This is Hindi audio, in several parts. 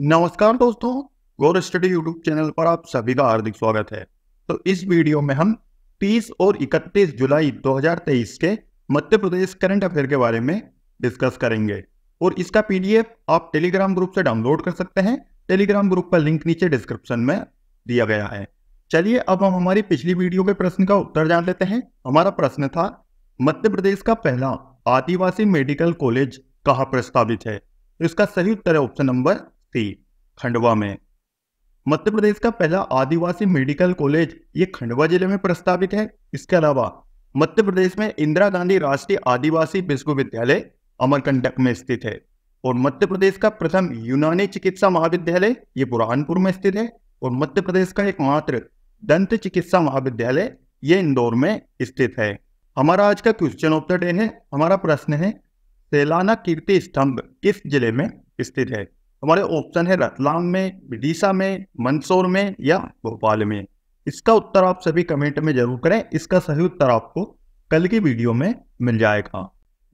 नमस्कार दोस्तों गोर स्टडी यूट्यूब चैनल पर आप सभी का हार्दिक स्वागत है तो इस वीडियो में हम 30 और 31 जुलाई 2023 के मध्य प्रदेश करंट अफेयर के बारे में डिस्कस करेंगे और इसका पीडीएफ आप टेलीग्राम ग्रुप से डाउनलोड कर सकते हैं टेलीग्राम ग्रुप का लिंक नीचे डिस्क्रिप्शन में दिया गया है चलिए अब हम हमारी पिछली वीडियो के प्रश्न का उत्तर जान लेते हैं हमारा प्रश्न था मध्य प्रदेश का पहला आदिवासी मेडिकल कॉलेज कहाँ प्रस्तावित है इसका सही उत्तर है ऑप्शन नंबर सी खंडवा में मध्य प्रदेश का पहला आदिवासी मेडिकल कॉलेज ये खंडवा जिले में प्रस्तावित है इसके अलावा मध्य प्रदेश में इंदिरा गांधी राष्ट्रीय आदिवासी विश्वविद्यालय अमरकंटक में स्थित है और मध्य प्रदेश का प्रथम यूनानी चिकित्सा महाविद्यालय ये बुरहानपुर में स्थित है और मध्य प्रदेश का एकमात्र दंत चिकित्सा महाविद्यालय ये इंदौर में स्थित है हमारा आज का क्वेश्चन ऑफ द डे है हमारा प्रश्न है सैलाना कीर्ति स्तंभ किस जिले में स्थित है हमारे ऑप्शन है रतलाम में विदिशा में मंदसौर में या भोपाल में इसका उत्तर आप सभी कमेंट में जरूर करें इसका सही उत्तर आपको कल की वीडियो में मिल जाएगा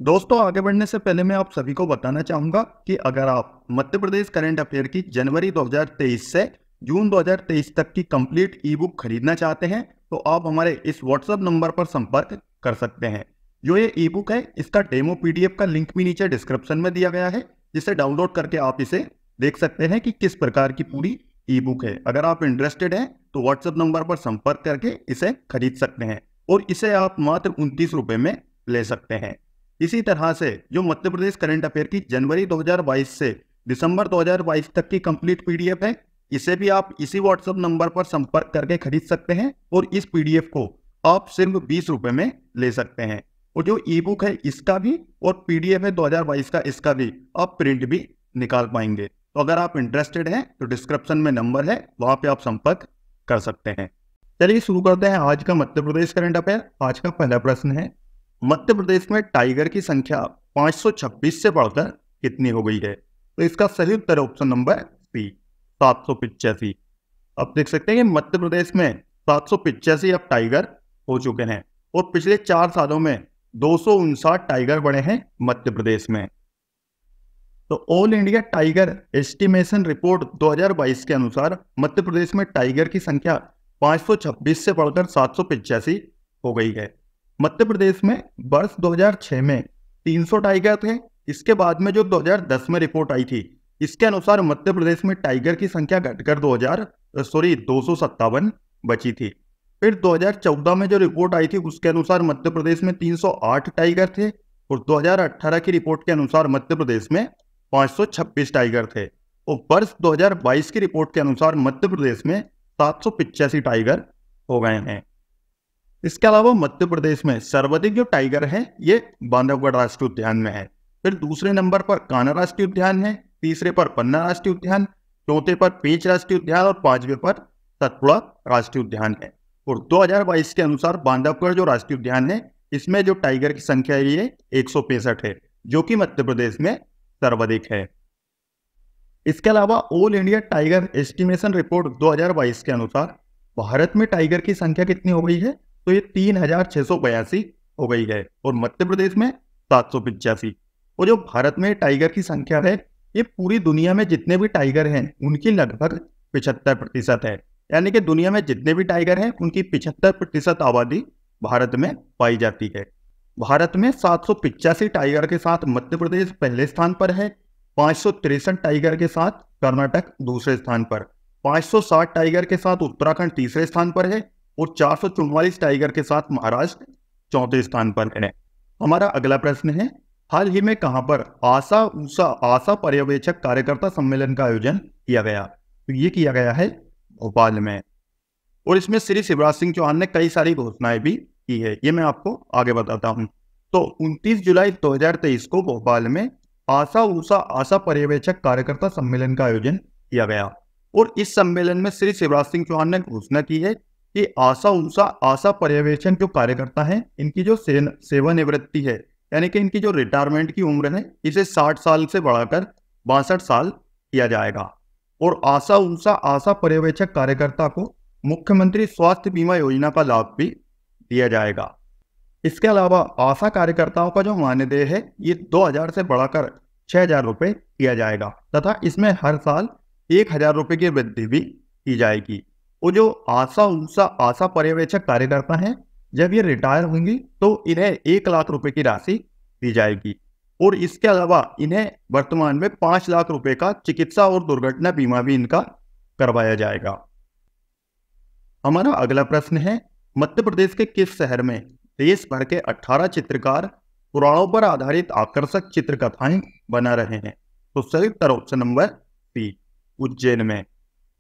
दोस्तों आगे बढ़ने से पहले मैं आप सभी को बताना चाहूंगा कि अगर आप मध्य प्रदेश करंट अफेयर की जनवरी 2023 से जून 2023 तक की कंप्लीट ई बुक खरीदना चाहते हैं तो आप हमारे इस व्हाट्सएप नंबर पर संपर्क कर सकते हैं जो ये ई बुक है इसका डेमो पीडीएफ का लिंक भी नीचे डिस्क्रिप्शन में दिया गया है जिसे डाउनलोड करके आप इसे देख सकते हैं कि किस प्रकार की पूरी ई बुक है अगर आप इंटरेस्टेड हैं तो व्हाट्सएप नंबर पर संपर्क करके इसे खरीद सकते हैं और इसे आप मात्र उनतीस रुपये में ले सकते हैं इसी तरह से जो मध्य प्रदेश करंट अफेयर की जनवरी 2022 से दिसंबर 2022 तक की कंप्लीट पीडीएफ है इसे भी आप इसी व्हाट्सएप नंबर पर संपर्क करके खरीद सकते हैं और इस पीडीएफ को आप सिर्फ बीस रुपये में ले सकते हैं और जो ई बुक है इसका भी और पीडीएफ है बाईस का इसका भी आप प्रिंट भी निकाल पाएंगे तो अगर आप इंटरेस्टेड हैं तो डिस्क्रिप्शन में नंबर है वहां पे आप संपर्क कर सकते हैं चलिए शुरू करते हैं आज का मध्य प्रदेश करंट अफेयर आज का पहला प्रश्न है मध्य प्रदेश में टाइगर की संख्या 526 से बढ़कर कितनी हो गई है तो इसका सही उत्तर ऑप्शन नंबर सी सात सौ पिचासी अब देख सकते हैं कि मध्य प्रदेश में सात सौ पिचासी अब टाइगर हो चुके हैं और पिछले चार सालों में दो टाइगर बड़े हैं मध्य प्रदेश में तो All India tiger estimation report 2022 के अनुसार मध्य प्रदेश में टाइगर की संख्या 526 से बढ़कर सात हो गई है मध्य प्रदेश में वर्ष 2006 में 300 टाइगर थे इसके बाद में जो 2010 में रिपोर्ट आई थी इसके अनुसार मध्य प्रदेश में टाइगर की संख्या घटकर दो हजार सॉरी दो बची थी फिर 2014 में जो रिपोर्ट आई थी उसके अनुसार मध्य प्रदेश में 308 टाइगर थे और 2018 की रिपोर्ट के अनुसार मध्य प्रदेश में 526 टाइगर थे और वर्ष 2022 की रिपोर्ट के अनुसार मध्य प्रदेश में सात टाइगर हो गए हैं इसके अलावा मध्य प्रदेश में सर्वाधिक जो टाइगर है ये बांधवगढ़ राष्ट्रीय उद्यान में है फिर दूसरे नंबर पर कान्हा राष्ट्रीय उद्यान है तीसरे पर पन्ना राष्ट्रीय उद्यान चौथे पर पेच राष्ट्रीय उद्यान और पांचवे पर सतपुड़ा राष्ट्रीय उद्यान है और 2022 के अनुसार बांधवगढ़ जो राष्ट्रीय उद्यान है इसमें जो टाइगर की संख्या है ये एक है जो कि मध्य प्रदेश में सर्वाधिक है इसके अलावा All India tiger estimation report 2022 के अनुसार भारत में टाइगर की संख्या कितनी हो गई है तो ये तीन हो गई है और मध्य प्रदेश में सात और जो भारत में टाइगर की संख्या है ये पूरी दुनिया में जितने भी टाइगर हैं उनकी लगभग पिछहत्तर प्रतिशत है यानी कि दुनिया में जितने भी टाइगर हैं उनकी पिछहत्तर प्रतिशत आबादी भारत में पाई जाती है भारत में सात टाइगर के साथ मध्य प्रदेश पहले स्थान पर है पाँच टाइगर के साथ कर्नाटक दूसरे स्थान पर 560 टाइगर के साथ उत्तराखंड तीसरे स्थान पर है और चार टाइगर के साथ महाराष्ट्र चौथे स्थान पर है हमारा अगला प्रश्न है हाल ही में कहां पर आशा ऊषा आशा पर्यवेक्षक कार्यकर्ता सम्मेलन का आयोजन किया गया तो ये किया गया है और में और इसमें श्री शिवराज सिंह चौहान ने कई सारी घोषणाएं भी की है ये मैं आपको आगे बताता हूँ तो 29 जुलाई 2023 को भोपाल में आशा ऊषा आशा पर्यवेक्षक कार्यकर्ता सम्मेलन का आयोजन किया गया और इस सम्मेलन में श्री शिवराज सिंह चौहान ने घोषणा की है कि आशा ऊषा आशा पर्यवेक्षण जो कार्यकर्ता हैं इनकी जो सेवानिवृत्ति है यानी कि इनकी जो रिटायरमेंट की उम्र है इसे 60 साल से बढ़ाकर बासठ साल किया जाएगा और आशा उनसा आशा पर्यवेक्षक कार्यकर्ता को मुख्यमंत्री स्वास्थ्य बीमा योजना का लाभ भी दिया जाएगा इसके अलावा आशा कार्यकर्ताओं का जो मानदेय है ये 2000 से बढ़ाकर छह हजार रुपये किया जाएगा तथा इसमें हर साल एक हजार रुपये की वृद्धि भी की जाएगी और जो आशा उनसा आशा पर्यवेक्षक कार्यकर्ता हैं जब ये रिटायर होंगी तो इन्हें एक लाख रुपए की राशि दी जाएगी और इसके अलावा इन्हें वर्तमान में पांच लाख रुपए का चिकित्सा और दुर्घटना बीमा भी इनका करवाया जाएगा हमारा अगला प्रश्न है मध्य प्रदेश के किस शहर में देश भर के 18 चित्रकार पुराणों पर आधारित आकर्षक चित्र कथाएं बना रहे हैं तो सही ऑप्शन नंबर सी उज्जैन में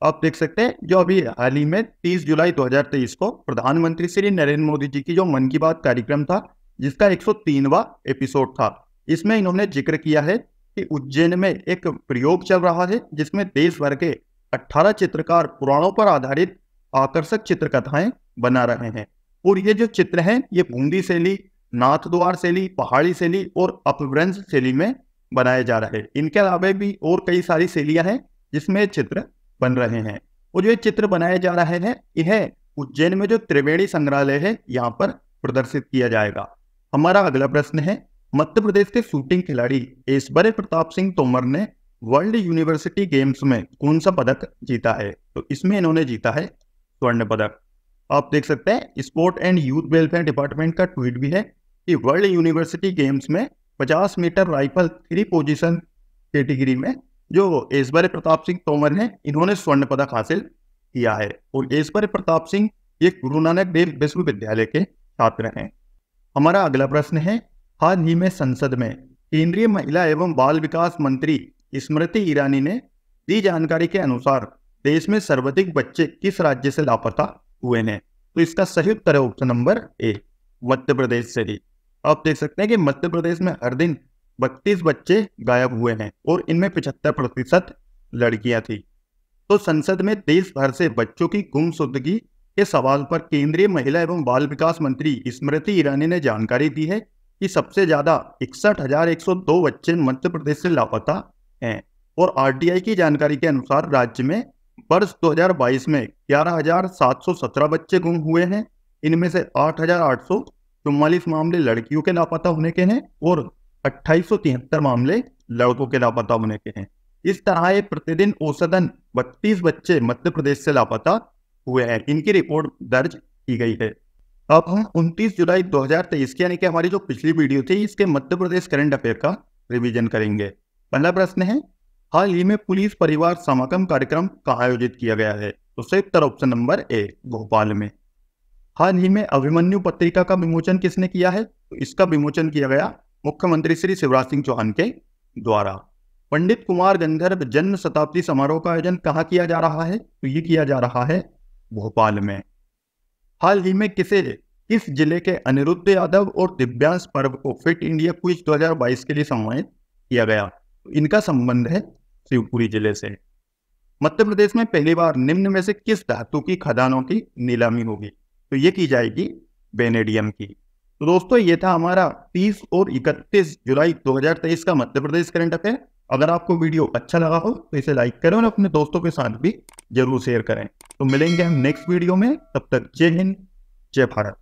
आप देख सकते हैं जो अभी हाल ही में 30 जुलाई 2023 को प्रधानमंत्री श्री नरेंद्र मोदी जी की जो मन की बात कार्यक्रम था जिसका 103वां एपिसोड था इसमें इन्होंने जिक्र किया है कि उज्जैन में एक प्रयोग चल रहा है जिसमें देश भर के 18 चित्रकार पुराणों पर आधारित आकर्षक चित्र कथाएं बना रहे हैं और ये जो चित्र हैं ये बूंदी शैली नाथ द्वार शैली पहाड़ी शैली और अपभ्रंश शैली में बनाए जा रहे हैं इनके अलावा भी और कई सारी शैलियां हैं जिसमें चित्र बन रहे हैं और जो ये चित्र बनाए जा रहे हैं यह उज्जैन में जो त्रिवेणी संग्रहालय है यहाँ पर प्रदर्शित किया जाएगा हमारा अगला प्रश्न है मध्य प्रदेश के शूटिंग खिलाड़ी ऐश्वर्य प्रताप सिंह तोमर ने वर्ल्ड यूनिवर्सिटी गेम्स में कौन सा पदक जीता है तो इसमें इन्होंने जीता है स्वर्ण पदक आप देख सकते हैं sport and youth welfare department का ट्वीट भी है कि वर्ल्ड यूनिवर्सिटी गेम्स में 50 metre rifle three position category में जो ऐश्वर्य प्रताप सिंह तोमर ने इन्होंने स्वर्ण पदक हासिल किया है और ऐश्वर्य प्रताप सिंह ये गुरु नानक देव विश्वविद्यालय के छात्र हैं हमारा अगला प्रश्न है हाल ही में संसद में केंद्रीय महिला एवं बाल विकास मंत्री स्मृति ईरानी ने दी जानकारी के अनुसार देश में सर्वाधिक बच्चे किस राज्य से लापता हुए हैं तो इसका सही उत्तर है ऑप्शन नंबर ए मध्य प्रदेश से ही आप देख सकते हैं कि मध्य प्रदेश में हर दिन बत्तीस बच्चे गायब हुए हैं और इनमें पिछहत्तर प्रतिशत लड़कियां थी तो संसद में देश भर से बच्चों की गुमशुदगी के सवाल पर केंद्रीय महिला एवं बाल विकास मंत्री स्मृति ईरानी ने जानकारी दी है कि सबसे ज़्यादा इकसठ हज़ार एक सौ दो बच्चे मध्य प्रदेश से लापता हैं और आरटीआई की जानकारी के अनुसार राज्य में वर्ष 2022 में ग्यारह हज़ार सात सौ सत्रह बच्चे गुम हुए हैं इनमें से आठ हज़ार आठ सौ चौवालीस मामले लड़कियों के लापता होने के हैं और अट्ठाईस सौ तिहत्तर मामले लड़कों के लापता होने के हैं इस तरह प्रतिदिन औसतन बत्तीस बच्चे मध्य प्रदेश से लापता हुए हैं इनकी रिपोर्ट दर्ज की गई है अब हम 29 जुलाई 2023 की यानी कि हमारी जो पिछली वीडियो थी इसके मध्य प्रदेश करंट अफेयर का रिवीजन करेंगे पहला प्रश्न है हाल ही में पुलिस परिवार समागम कार्यक्रम कहा आयोजित किया गया है तो सही उत्तर ऑप्शन नंबर ए भोपाल में हाल ही में अभिमन्यु पत्रिका का विमोचन किसने किया है तो इसका विमोचन किया गया मुख्यमंत्री श्री शिवराज सिंह चौहान के द्वारा पंडित कुमार गंधर्व जन्म शताब्दी समारोह का आयोजन कहाँ किया जा रहा है तो ये किया जा रहा है भोपाल में हाल ही में किसे किस जिले के अनिरुद्ध यादव और दिव्यांश पर्व को फिट इंडिया क्विज 2022 के लिए सम्मानित किया गया इनका संबंध है शिवपुरी जिले से मध्य प्रदेश में पहली बार निम्न में से किस धातु की खदानों की नीलामी होगी तो ये की जाएगी बेनेडियम की तो दोस्तों ये था हमारा 30 और 31 जुलाई 2023 का मध्य प्रदेश करंट अफेयर अगर आपको वीडियो अच्छा लगा हो तो इसे लाइक करें और अपने दोस्तों के साथ भी जरूर शेयर करें तो मिलेंगे हम नेक्स्ट वीडियो में तब तक जय हिंद जय भारत